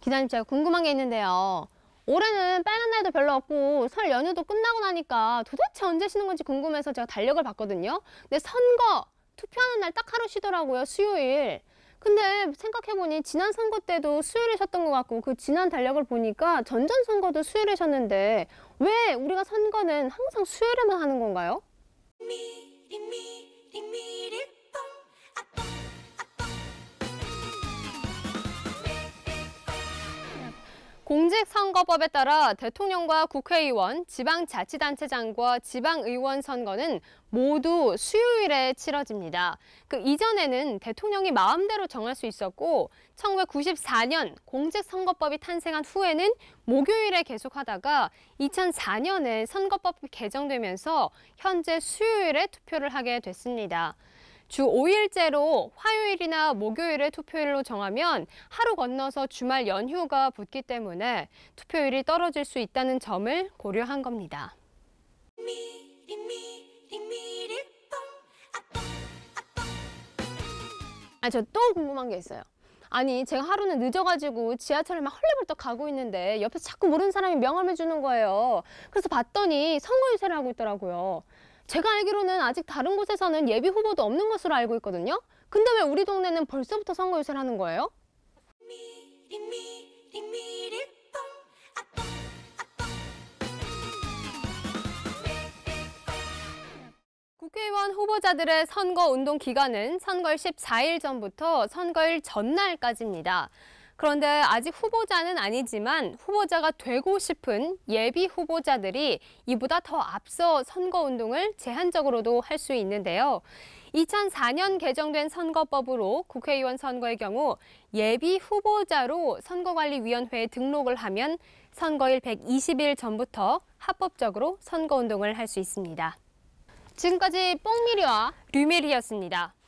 기자님 제가 궁금한 게 있는데요. 올해는 빨간 날도 별로 없고 설 연휴도 끝나고 나니까 도대체 언제 쉬는 건지 궁금해서 제가 달력을 봤거든요. 근데 선거 투표하는 날 딱 하루 쉬더라고요. 수요일. 근데 생각해보니 지난 선거 때도 수요일에 쉬었던 것 같고 그 지난 달력을 보니까 전전 선거도 수요일에 쉬었는데 왜 우리가 선거는 항상 수요일에만 하는 건가요? 공직선거법에 따라 대통령과 국회의원, 지방자치단체장과 지방의원 선거는 모두 수요일에 치러집니다. 그 이전에는 대통령이 마음대로 정할 수 있었고 1994년 공직선거법이 탄생한 후에는 목요일에 계속하다가 2004년에 선거법이 개정되면서 현재 수요일에 투표를 하게 됐습니다. 주5일째로 화요일이나 목요일에 투표일로 정하면 하루 건너서 주말 연휴가 붙기 때문에 투표율이 떨어질 수 있다는 점을 고려한 겁니다. 아, 저 또 궁금한 게 있어요. 아니 제가 하루는 늦어가지고 지하철을 막 헐레벌떡 가고 있는데 옆에서 자꾸 모르는 사람이 명함을 주는 거예요. 그래서 봤더니 선거 유세를 하고 있더라고요. 제가 알기로는 아직 다른 곳에서는 예비 후보도 없는 것으로 알고 있거든요. 근데 왜 우리 동네는 벌써부터 선거 유세를 는 거예요? 국회의원 후보자들의 선거 운동 기간은 선거일 14일 전부터 선거일 전날까지입니다. 그런데 아직 후보자는 아니지만 후보자가 되고 싶은 예비 후보자들이 이보다 더 앞서 선거운동을 제한적으로도 할 수 있는데요. 2004년 개정된 선거법으로 국회의원 선거의 경우 예비 후보자로 선거관리위원회에 등록을 하면 선거일 120일 전부터 합법적으로 선거운동을 할 수 있습니다. 지금까지 뽕미리와 류미리였습니다.